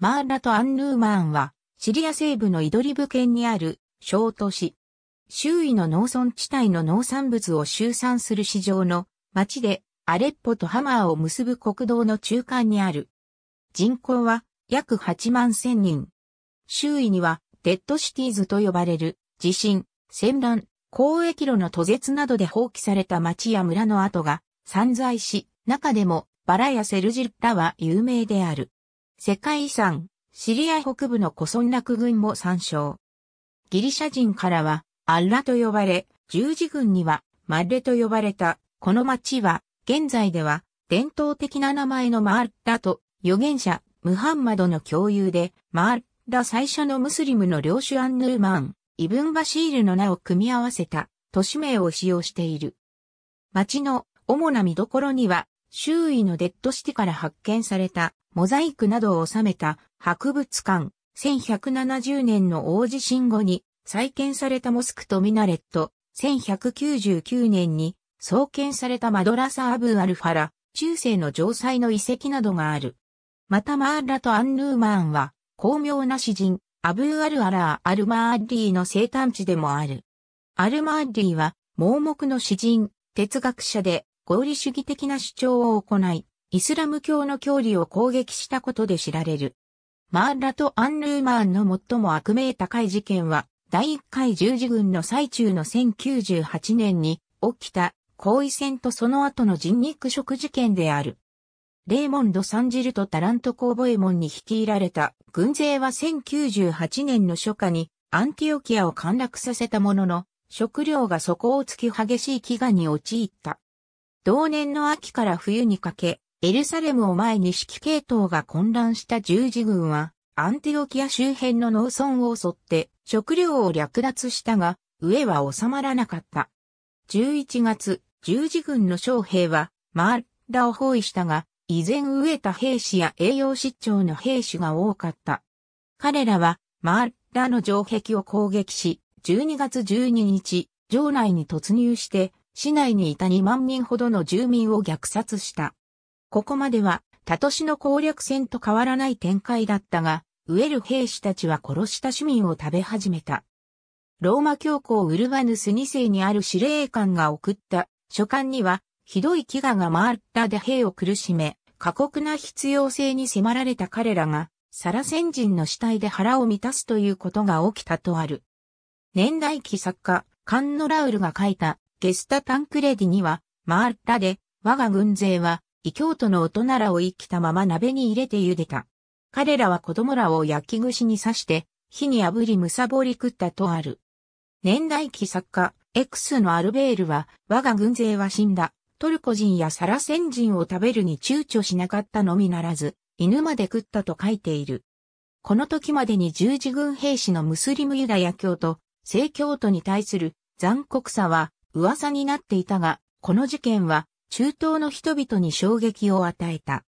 マーラとアンヌーマーンは、シリア西部のイドリブ県にある小都市。周囲の農村地帯の農産物を集散する市場の町で、アレッポとハマーを結ぶ国道の中間にある。人口は約8万千人。周囲にはデッドシティーズと呼ばれる地震、戦乱、交易路の途絶などで放棄された町や村の跡が散在し、中でもバラやセルジッラは有名である。世界遺産、シリア北部のコソン群ク軍も参照。ギリシャ人からは、アッラと呼ばれ、十字軍には、マッレと呼ばれた、この町は、現在では、伝統的な名前のマーッラと、預言者、ムハンマドの共有で、マーッラ最初のムスリムの領主アンヌーマン、イブンバシールの名を組み合わせた、都市名を使用している。町の主な見どころには、周囲のデッドシティから発見されたモザイクなどを収めた博物館、1170年の大地震後に再建されたモスクとミナレット、1199年に創建されたマドラサ・アブ・アルファラ、中世の城塞の遺跡などがある。またマーラとアンヌーマーンは、巧妙な詩人、アブーアルアラー・アルマーディーの生誕地でもある。アルマーディーは、盲目の詩人、哲学者で、合理主義的な主張を行い、イスラム教の教理を攻撃したことで知られる。マーラとアンルーマーンの最も悪名高い事件は、第1回十字軍の最中の1098年に起きた後為戦とその後の人肉食事件である。レーモンド・サンジルとタラント・コーボエモンに率いられた軍勢は1098年の初夏にアンティオキアを陥落させたものの、食料が底をつき激しい飢餓に陥った。同年の秋から冬にかけ、エルサレムを前に指揮系統が混乱した十字軍は、アンティオキア周辺の農村を襲って食料を略奪したが、上は収まらなかった。11月、十字軍の将兵は、マーラを包囲したが、依然飢えた兵士や栄養失調の兵士が多かった。彼らは、マーラの城壁を攻撃し、12月12日、城内に突入して、市内にいた2万人ほどの住民を虐殺した。ここまでは、タトシの攻略戦と変わらない展開だったが、ウえる兵士たちは殺した市民を食べ始めた。ローマ教皇ウルバヌス2世にある司令官が送った書簡には、ひどい飢餓が回ったで兵を苦しめ、過酷な必要性に迫られた彼らが、サラ先人の死体で腹を満たすということが起きたとある。年代記作家、カンノ・ラウルが書いたゲスタ・タンクレディには、回ったで、我が軍勢は異教徒の大人らを生きたまま鍋に入れて茹でた。彼らは子供らを焼き串に刺して、火に炙りむさぼり食ったとある。年代記作家、X のアルベールは、我が軍勢は死んだ。トルコ人やサラセン人を食べるに躊躇しなかったのみならず、犬まで食ったと書いている。この時までに十字軍兵士のムスリムユダヤ教と、正教徒に対する残酷さは噂になっていたが、この事件は中東の人々に衝撃を与えた。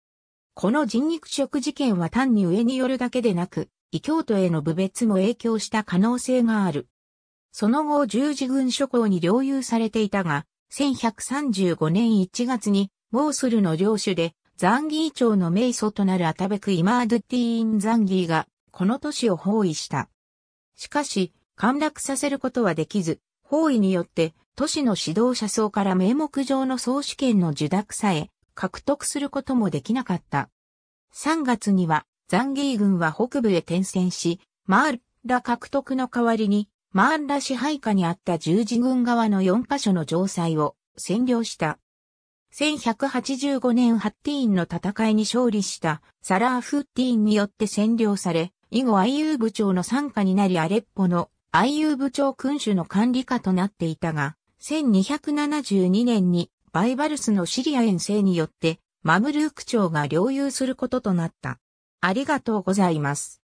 この人肉食事件は単に上によるだけでなく、異教徒への部別も影響した可能性がある。その後十字軍諸侯に領有されていたが、1135年1月に、モースルの領主で、ザンギー朝の名祖となるアタベク・イマードゥティーン・ザンギーが、この都市を包囲した。しかし、陥落させることはできず、方位によって都市の指導者層から名目上の総主権の受諾さえ獲得することもできなかった。3月にはザンギー軍は北部へ転戦し、マーラ獲得の代わりにマーラ支配下にあった十字軍側の4カ所の城塞を占領した。1185年ハッティーンの戦いに勝利したサラーフッティーンによって占領され、以後 IU 部長の参加になりアレッポの愛遊部長君主の管理下となっていたが、1272年にバイバルスのシリア遠征によってマムルーク朝が領有することとなった。ありがとうございます。